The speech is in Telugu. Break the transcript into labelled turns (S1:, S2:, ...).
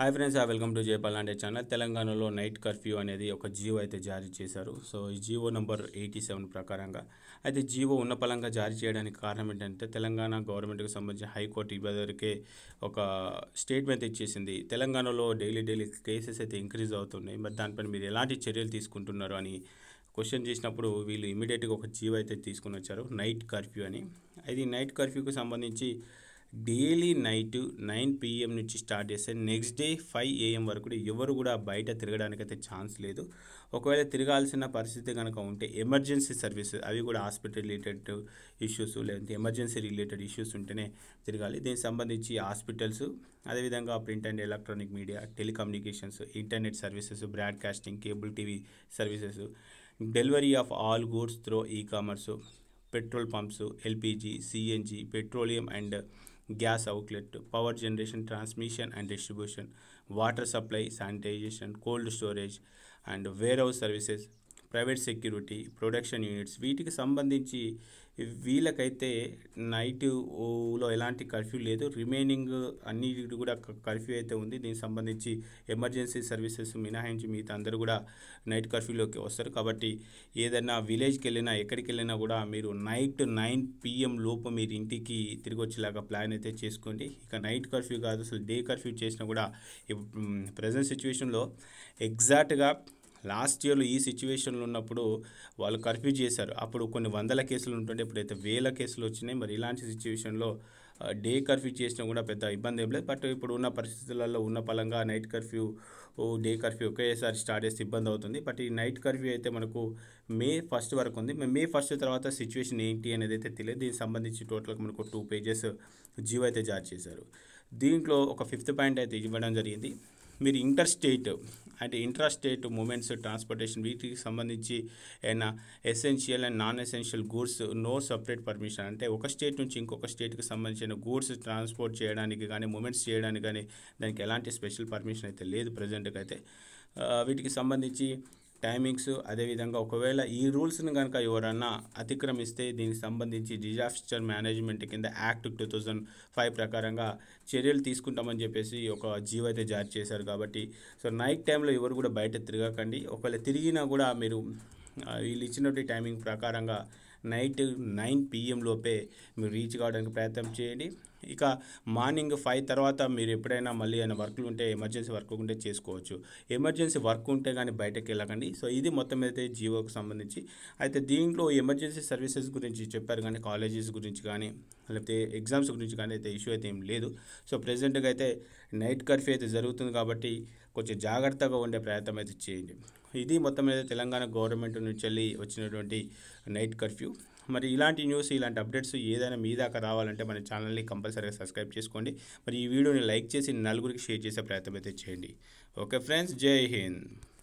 S1: hi friends welcome to Jaipal అంటే ఛానల్ తెలంగాణలో నైట్ కర్ఫ్యూ అనేది ఒక జీవో అయితే జారీ చేశారు సో ఈ జీవో నంబర్ ఎయిటీ సెవెన్ ప్రకారంగా అయితే జీవో ఉన్న పలంగా జారీ చేయడానికి కారణం ఏంటంటే తెలంగాణ గవర్నమెంట్కి సంబంధించిన హైకోర్టు ఇవ్వదరికే ఒక స్టేట్మెంట్ ఇచ్చేసింది తెలంగాణలో డైలీ డైలీ కేసెస్ అయితే ఇంక్రీజ్ అవుతున్నాయి మరి దానిపైన మీరు ఎలాంటి చర్యలు తీసుకుంటున్నారు అని క్వశ్చన్ చేసినప్పుడు వీళ్ళు ఇమీడియట్గా ఒక జీవో అయితే తీసుకుని వచ్చారు నైట్ కర్ఫ్యూ అని అది నైట్ కర్ఫ్యూకి సంబంధించి డైలీ నైట్ నైన్ పిఎం నుంచి స్టార్ట్ చేస్తే నెక్స్ట్ డే ఫైవ్ ఏఎం వరకు ఎవరు కూడా బయట తిరగడానికి అయితే ఛాన్స్ లేదు ఒకవేళ తిరగాల్సిన పరిస్థితి కనుక ఉంటే ఎమర్జెన్సీ సర్వీసెస్ అవి కూడా హాస్పిటల్ రిలేటెడ్ ఇష్యూస్ లేదంటే ఎమర్జెన్సీ రిలేటెడ్ ఇష్యూస్ ఉంటేనే తిరగాలి దీనికి సంబంధించి హాస్పిటల్స్ అదేవిధంగా print and electronic media telecommunications internet services broadcasting cable TV services delivery of all goods through e commerce petrol pumps LPG CNG petroleum and gas outlet, power generation, transmission and distribution, water supply, sanitation, cold storage and warehouse services, private security production units వీటికి సంబంధించి వీళ్ళకైతే నైట్లో ఎలాంటి కర్ఫ్యూ లేదు రిమైనింగ్ అన్ని కూడా కర్ఫ్యూ అయితే ఉంది దీనికి సంబంధించి ఎమర్జెన్సీ సర్వీసెస్ మినహాయించి మిగతా అందరూ కూడా నైట్ కర్ఫ్యూలోకి వస్తారు కాబట్టి ఏదైనా విలేజ్కి వెళ్ళినా ఎక్కడికి వెళ్ళినా కూడా మీరు నైట్ నైన్ పిఎం లోపు మీరు ఇంటికి తిరిగి వచ్చేలాగా ప్లాన్ అయితే చేసుకోండి ఇక నైట్ కర్ఫ్యూ కాదు అసలు డే కర్ఫ్యూ చేసినా కూడా ప్రజెంట్ సిచ్యువేషన్లో ఎగ్జాక్ట్గా లాస్ట్ ఇయర్లో ఈ సిచ్యువేషన్లో ఉన్నప్పుడు వాళ్ళు కర్ఫ్యూ చేశారు అప్పుడు కొన్ని వందల కేసులు ఉంటుండే ఇప్పుడైతే వేల కేసులు వచ్చినాయి మరి ఇలాంటి సిచ్యువేషన్లో డే కర్ఫ్యూ చేసినా కూడా పెద్ద ఇబ్బంది ఏం లేదు బట్ ఇప్పుడు ఉన్న పరిస్థితులలో ఉన్న పలంగా నైట్ కర్ఫ్యూ డే కర్ఫ్యూ ఒకేసారి స్టార్ట్ చేస్తే ఇబ్బంది అవుతుంది బట్ ఈ నైట్ కర్ఫ్యూ అయితే మనకు మే ఫస్ట్ వరకు ఉంది మే ఫస్ట్ తర్వాత సిచ్యువేషన్ ఏంటి అనేది అయితే తెలియదు దీనికి సంబంధించి టోటల్గా మనకు టూ పేజెస్ జీవో అయితే జారీ చేశారు దీంట్లో ఒక ఫిఫ్త్ పాయింట్ అయితే ఇవ్వడం జరిగింది మీరు ఇంటర్ స్టేట్ అంటే ఇంట్రా స్టేట్ మూమెంట్స్ ట్రాన్స్పోర్టేషన్ వీటికి సంబంధించి ఏమైనా essential and non essential goods no separate permission అంటే ఒక స్టేట్ నుంచి ఇంకొక స్టేట్కి సంబంధించిన గూడ్స్ ట్రాన్స్పోర్ట్ చేయడానికి కానీ మూమెంట్స్ చేయడానికి కానీ దానికి ఎలాంటి స్పెషల్ పర్మిషన్ అయితే లేదు ప్రజెంట్కి అయితే వీటికి సంబంధించి టైమింగ్స్ అదేవిధంగా ఒకవేళ ఈ రూల్స్ని కనుక ఎవరన్నా అతిక్రమిస్తే దీనికి సంబంధించి డిజాస్టర్ మేనేజ్మెంట్ కింద యాక్ట్ టూ థౌజండ్ ఫైవ్ ప్రకారంగా చర్యలు తీసుకుంటామని చెప్పేసి ఒక జీవో అయితే జారీ చేశారు కాబట్టి సో నైట్ టైంలో ఎవరు కూడా బయట తిరగకండి ఒకవేళ తిరిగినా కూడా మీరు వీళ్ళు ఇచ్చినటువంటి టైమింగ్ ప్రకారంగా నైట్ నైన్ పిఎం లోపే మీరు రీచ్ కావడానికి ప్రయత్నం చేయండి ఇక మార్నింగ్ ఫైవ్ తర్వాత మీరు ఎప్పుడైనా మళ్ళీ ఏమైనా వర్క్లు ఉంటే ఎమర్జెన్సీ వర్క్ ఉంటే చేసుకోవచ్చు ఎమర్జెన్సీ వర్క్ ఉంటే కానీ బయటకు వెళ్ళకండి సో ఇది మొత్తం అయితే జియోకి సంబంధించి అయితే దీంట్లో ఎమర్జెన్సీ సర్వీసెస్ గురించి చెప్పారు కానీ కాలేజెస్ గురించి కానీ లేకపోతే ఎగ్జామ్స్ గురించి కానీ అయితే ఇష్యూ అయితే ఏం లేదు సో ప్రెసెంట్గా అయితే నైట్ కర్ఫ్యూ అయితే జరుగుతుంది కాబట్టి కొంచెం జాగ్రత్తగా ఉండే ప్రయత్నం అయితే చేయండి ఇది మొత్తం మీద తెలంగాణ గవర్నమెంట్ నుంచి వెళ్ళి వచ్చినటువంటి నైట్ కర్ఫ్యూ మరి ఇలాంటి న్యూస్ ఇలాంటి అప్డేట్స్ ఏదైనా మీ దాకా రావాలంటే మన ఛానల్ని కంపల్సరీగా సబ్స్క్రైబ్ చేసుకోండి మరి ఈ వీడియోని లైక్ చేసి నలుగురికి షేర్ చేసే ప్రయత్నం అయితే చేయండి ఓకే ఫ్రెండ్స్ జై హింద్